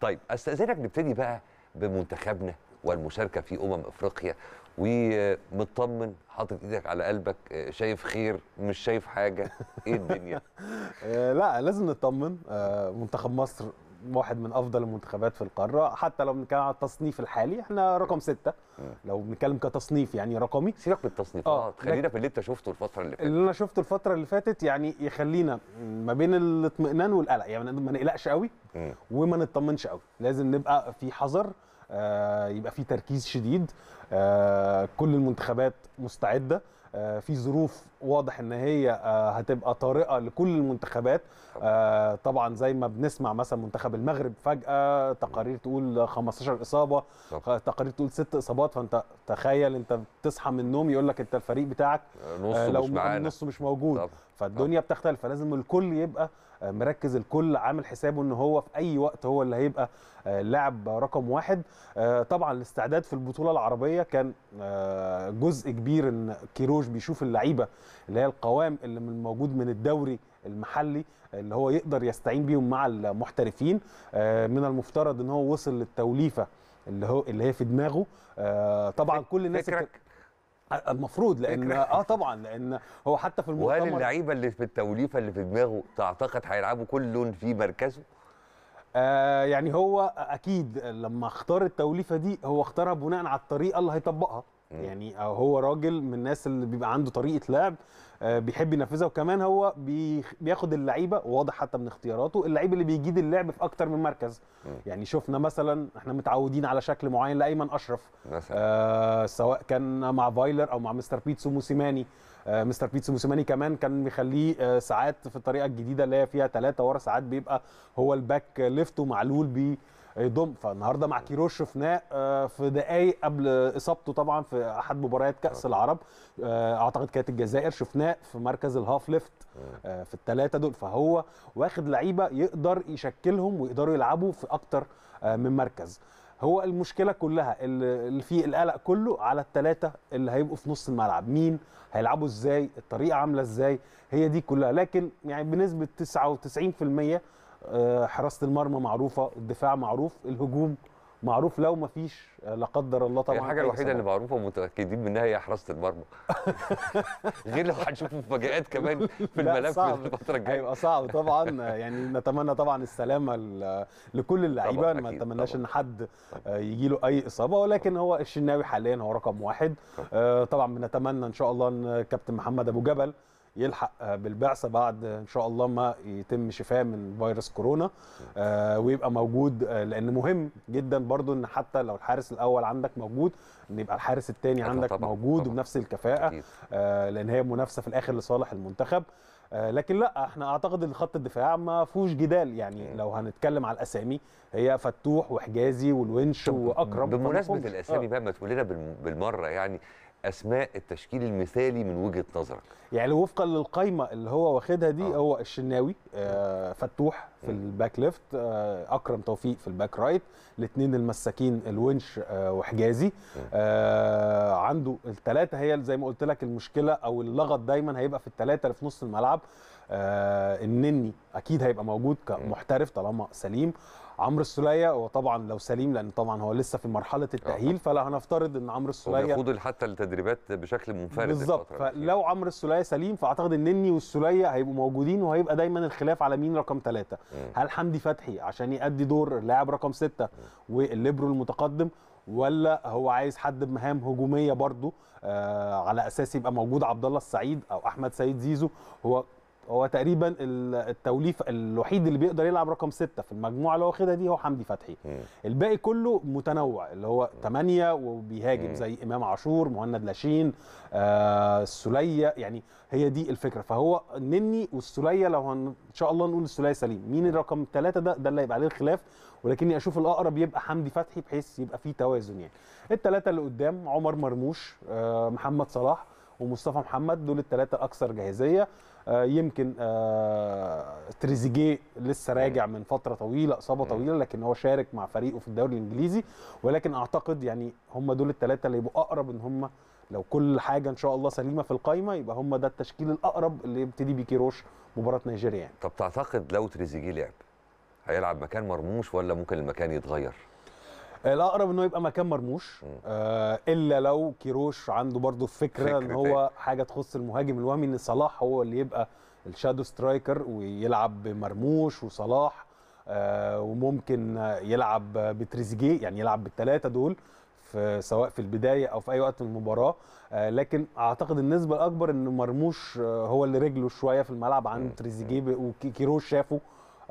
طيب استاذنك نبتدي بقى بمنتخبنا والمشاركه في امم افريقيا ومطمن حاطط ايدك على قلبك آه، شايف خير مش شايف حاجه ايه الدنيا آه، لا لازم نطمن آه، منتخب مصر واحد من افضل المنتخبات في القاره حتى لو بنتكلم على التصنيف الحالي احنا رقم ستة اه. لو بنتكلم كتصنيف يعني رقمي سيبك من التصنيف اه. اه خلينا في اللي انت شفته الفتره اللي فاتت اللي انا شفته الفتره اللي فاتت يعني يخلينا ما بين الاطمئنان والقلق يعني ما نقلقش قوي وما نطمنش قوي لازم نبقى في حذر آه يبقى في تركيز شديد آه كل المنتخبات مستعده آه، في ظروف واضح ان هي آه، هتبقى طارئه لكل المنتخبات آه، طبعا زي ما بنسمع مثلا منتخب المغرب فجاه تقارير تقول 15 اصابه تقارير تقول ست اصابات فانت تخيل انت بتصحى من النوم يقول لك انت الفريق بتاعك نصه لو مش معانا نصه مش موجود فالدنيا بتختلف فلازم الكل يبقى مركز الكل عامل حسابه ان هو في اي وقت هو اللي هيبقى لاعب رقم واحد طبعا الاستعداد في البطوله العربيه كان جزء كبير ان كيروش مرموش بيشوف اللعيبه اللي هي القوام اللي من موجود من الدوري المحلي اللي هو يقدر يستعين بيهم مع المحترفين آه، من المفترض ان هو وصل للتوليفه اللي هو اللي هي في دماغه آه، طبعا كل الناس فكرك آه، المفروض لان اه طبعا لان هو حتى في المؤتمر وهل اللعيبه اللي في التوليفه اللي في دماغه تعتقد هيلعبوا كل في مركزه؟ آه يعني هو اكيد لما اختار التوليفه دي هو اختارها بناء على الطريقه اللي هيطبقها يعني آه، هو راجل من الناس اللي بيبقى عنده طريقه لعب آه، بيحب ينفذها وكمان هو بياخد اللعيبه واضح حتى من اختياراته اللعيب اللي بيجيد اللعب في اكتر من مركز م. يعني شفنا مثلا احنا متعودين على شكل معين لايمن اشرف مثلا. آه سواء كان مع فايلر او مع مستر بيتسو موسيماني آه مستر بيتسو موسيماني كمان كان مخليه آه، ساعات في الطريقه الجديده اللي هي فيها ثلاثه ورا ساعات بيبقى هو الباك ليفت ومعلول بيه يضم فالنهارده مع كيروش شفناه آه، في دقائق قبل اصابته طبعا في احد مباريات كاس آه. العرب آه، اعتقد كانت الجزائر شفناه في مركز الهاف ليفت في الثلاثه دول فهو واخد لعيبه يقدر يشكلهم ويقدروا يلعبوا في اكتر من مركز هو المشكله كلها اللي في القلق كله على الثلاثه اللي هيبقوا في نص الملعب مين هيلعبوا ازاي الطريقه عامله ازاي هي دي كلها لكن يعني بنسبه 99% آه، حراسه المرمى معروفه الدفاع معروف الهجوم معروف لو ما فيش آه، لا قدر الله طبعا الحاجه الوحيده اللي معروفه ومتاكدين منها هي حراسه المرمى غير لو هنشوف مفاجآت كمان في الملف الفتره الجايه هيبقى صعب طبعا يعني نتمنى طبعا السلامه لكل اللعيبه ما نتمناش ان حد آه، يجي له اي اصابه ولكن هو الشناوي حاليا هو رقم واحد طبعا بنتمنى ان شاء الله ان كابتن محمد ابو جبل يلحق بالبعثه بعد ان شاء الله ما يتم شفاه من فيروس كورونا آه، ويبقى موجود آه، لان مهم جدا برضو ان حتى لو الحارس الاول عندك موجود ان يبقى الحارس الثاني عندك طبعًا موجود طبعًا وبنفس الكفاءه آه، لان هي منافسه في الاخر لصالح المنتخب لكن لا احنا اعتقد ان خط الدفاع ما فيهوش جدال يعني لو هنتكلم على الاسامي هي فتوح وحجازي والونش واكرم بمناسبه الاسامي آه. بقى ما تقول لنا بالمره يعني اسماء التشكيل المثالي من وجهه نظرك يعني وفقا للقايمه اللي هو واخدها دي آه. هو الشناوي آه فتوح في الباك ليفت آه اكرم توفيق في الباك رايت الاثنين المساكين الونش آه وحجازي آه عنده الثلاثه هي زي ما قلت لك المشكله او اللغط دايما هيبقى في الثلاثه اللي في نص الملعب آه النني اكيد هيبقى موجود كمحترف طالما سليم عمرو السليه هو طبعا لو سليم لان طبعا هو لسه في مرحله آه. التاهيل فلا هنفترض ان عمرو السليه هو حتى التدريبات بشكل منفرد بالظبط فلو عمرو السليه سليم فاعتقد النني والسليه هيبقوا موجودين وهيبقى دايما الخلاف على مين رقم ثلاثه هل حمدي فتحي عشان يأدي دور لاعب رقم سته والليبرو المتقدم ولا هو عايز حد بمهام هجوميه برضه آه على اساس يبقى موجود عبد الله السعيد او احمد سيد زيزو هو هو تقريبا التوليف الوحيد اللي بيقدر يلعب رقم ستة في المجموعه اللي هو واخدها دي هو حمدي فتحي مم. الباقي كله متنوع اللي هو ثمانية وبيهاجم مم. زي امام عاشور مهند لاشين آه السليه يعني هي دي الفكره فهو النني والسليه لو ان شاء الله نقول السليه سليم مين الرقم ثلاثة ده ده اللي هيبقى عليه الخلاف ولكني اشوف الاقرب يبقى حمدي فتحي بحيث يبقى فيه توازن يعني الثلاثه اللي قدام عمر مرموش آه محمد صلاح ومصطفى محمد دول الثلاثه الاكثر جاهزيه آه، يمكن آه، تريزيجيه لسه راجع من فتره طويله اصابه طويله لكن هو شارك مع فريقه في الدوري الانجليزي ولكن اعتقد يعني هم دول الثلاثه اللي يبقوا اقرب ان هم لو كل حاجه ان شاء الله سليمه في القايمه يبقى هم ده التشكيل الاقرب اللي يبتدي بيه كيروش مباراه نيجيريا يعني. طب تعتقد لو تريزيجيه لعب هيلعب مكان مرموش ولا ممكن المكان يتغير؟ الاقرب انه يبقى مكان مرموش آه الا لو كيروش عنده برضو فكره ان هو حاجه تخص المهاجم الوهمي ان صلاح هو اللي يبقى الشادو سترايكر ويلعب بمرموش وصلاح آه وممكن يلعب بتريزيجيه يعني يلعب بالثلاثه دول في سواء في البدايه او في اي وقت من المباراه آه لكن اعتقد النسبه الاكبر ان مرموش آه، هو اللي رجله شويه في الملعب عن تريزيجيه وكيروش شافه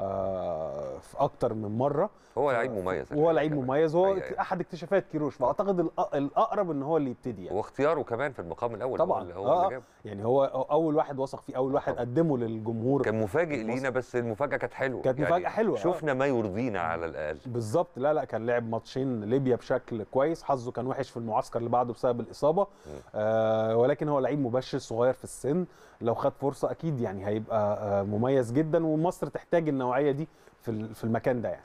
آه، في اكتر من مره هو لعيب آه، مميز هو لعيب مميز هو احد اكتشافات كيروش فاعتقد الاقرب ان هو اللي يبتدي يعني واختياره كمان في المقام الاول طبعا هو اللي هو آه اللي آه. يعني هو اول واحد وثق فيه اول واحد قدمه للجمهور كان مفاجئ لينا بس المفاجاه كانت حلوه كانت يعني مفاجاه حلوه شفنا ما يرضينا على الاقل بالظبط لا لا كان لعب ماتشين ليبيا بشكل كويس حظه كان وحش في المعسكر اللي بعده بسبب الاصابه آه ولكن هو لعيب مبشر صغير في السن لو خد فرصه اكيد يعني هيبقى آه مميز جدا ومصر تحتاج ان النوعيه دي في المكان ده يعني